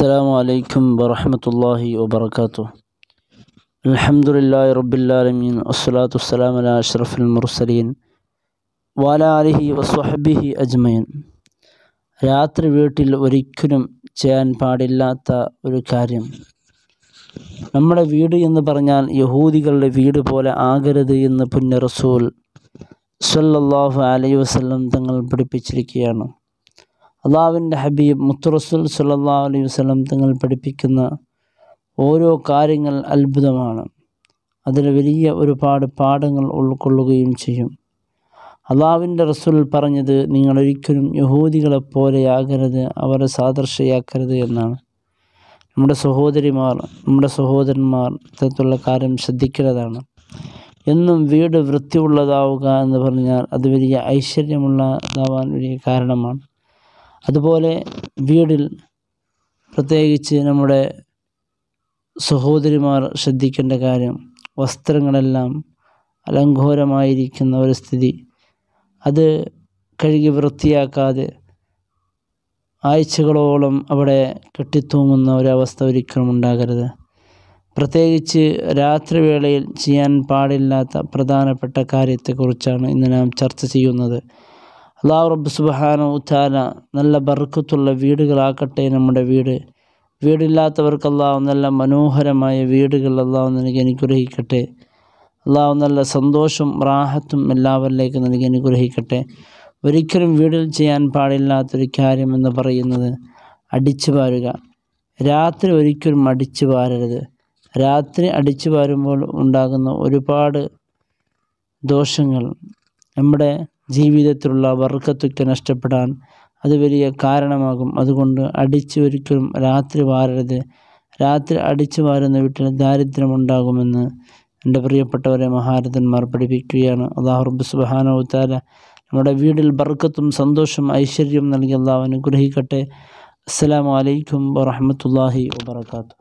السلام عليكم ورحمة الله وبركاته الحمد لله رب العالمين والصلاة والسلام على أشرف المرسلين وعلى آله وصحبه أجمعين രാത്രി വീട്ടിൽ ഒരിക്കലും ചെയ്യാൻ പാടില്ലാത്ത ഒരു കാര്യം നമ്മുടെ വീട് എന്ന് പറഞ്ഞാൽ യഹൂദികളുടെ വീട് പോലെ ആകരുത് എന്ന് പുണ്യ റസൂൽ സല്ലല്ലാഹു അലൈഹി വസല്ലം തങ്ങൾ പഠിപ്പിച്ചിരിക്കുകയാണ് അള്ളാവിൻ്റെ ഹബീബ് മുത്തുറസുൽ സുല്ലാ അലൈഹി വസ്ലം തങ്ങൾ പഠിപ്പിക്കുന്ന ഓരോ കാര്യങ്ങൾ അത്ഭുതമാണ് അതിൽ വലിയ ഒരുപാട് പാഠങ്ങൾ ഉൾക്കൊള്ളുകയും ചെയ്യും അള്ളാവിൻ്റെ റസൂൽ പറഞ്ഞത് നിങ്ങൾ ഒരിക്കലും യഹൂദികളെപ്പോലെയാകരുത് അവരെ സാദൃശയാക്കരുത് എന്നാണ് നമ്മുടെ സഹോദരിമാർ നമ്മുടെ സഹോദരന്മാർ ഇത്തരത്തിലുള്ള കാര്യം ശ്രദ്ധിക്കേണ്ടതാണ് എന്നും വീട് വൃത്തിയുള്ളതാവുക എന്ന് പറഞ്ഞാൽ അത് വലിയ ഐശ്വര്യമുള്ളതാവാൻ വലിയ കാരണമാണ് അതുപോലെ വീടിൽ പ്രത്യേകിച്ച് നമ്മുടെ സഹോദരിമാർ ശ്രദ്ധിക്കേണ്ട കാര്യം വസ്ത്രങ്ങളെല്ലാം അലങ്കോരമായിരിക്കുന്ന ഒരു സ്ഥിതി അത് കഴുകി വൃത്തിയാക്കാതെ ആഴ്ചകളോളം അവിടെ കെട്ടിത്തൂങ്ങുന്ന ഒരവസ്ഥ ഒരിക്കലും ഉണ്ടാകരുത് പ്രത്യേകിച്ച് രാത്രിവേളയിൽ ചെയ്യാൻ പാടില്ലാത്ത പ്രധാനപ്പെട്ട കാര്യത്തെക്കുറിച്ചാണ് ഇന്ന് നാം ചർച്ച ചെയ്യുന്നത് അള്ളാഹു റബ്ബ് സുബാന ഉത്താന നല്ല ബർക്കത്തുള്ള വീടുകളാക്കട്ടെ നമ്മുടെ വീട് വീടില്ലാത്തവർക്ക് അള്ളാഹു നല്ല മനോഹരമായ വീടുകൾ അള്ളാഹു നൽകി അനുഗ്രഹിക്കട്ടെ അള്ളാഹു നല്ല സന്തോഷം റാഹത്തും എല്ലാവരിലേക്കും നൽകി അനുഗ്രഹിക്കട്ടെ ഒരിക്കലും വീടിൽ ചെയ്യാൻ പാടില്ലാത്തൊരു കാര്യമെന്ന് പറയുന്നത് അടിച്ചു പാരുക രാത്രി ഒരിക്കലും അടിച്ചു പാരരുത് രാത്രി അടിച്ചു പാരുമ്പോൾ ഉണ്ടാകുന്ന ഒരുപാട് ദോഷങ്ങൾ നമ്മുടെ ജീവിതത്തിലുള്ള വർക്കത്വത്തെ നഷ്ടപ്പെടാൻ അത് വലിയ കാരണമാകും അതുകൊണ്ട് അടിച്ച് ഒരിക്കലും രാത്രി വാരരുത് രാത്രി അടിച്ചു വാരുന്ന വീട്ടിൽ ദാരിദ്ര്യമുണ്ടാകുമെന്ന് എൻ്റെ പ്രിയപ്പെട്ടവരെ മഹാരഥന്മാർ പഠിപ്പിക്കുകയാണ് അള്ളാഹുറബ് റബ്ബ് സുബാനോത്താല നമ്മുടെ വീടിൽ ബർക്കത്തും സന്തോഷം ഐശ്വര്യവും നൽകി അള്ളാഹ് അനുഗ്രഹിക്കട്ടെ അസ്സാം വലൈക്കും വാഹമത്തല്ലാഹി വാത്തു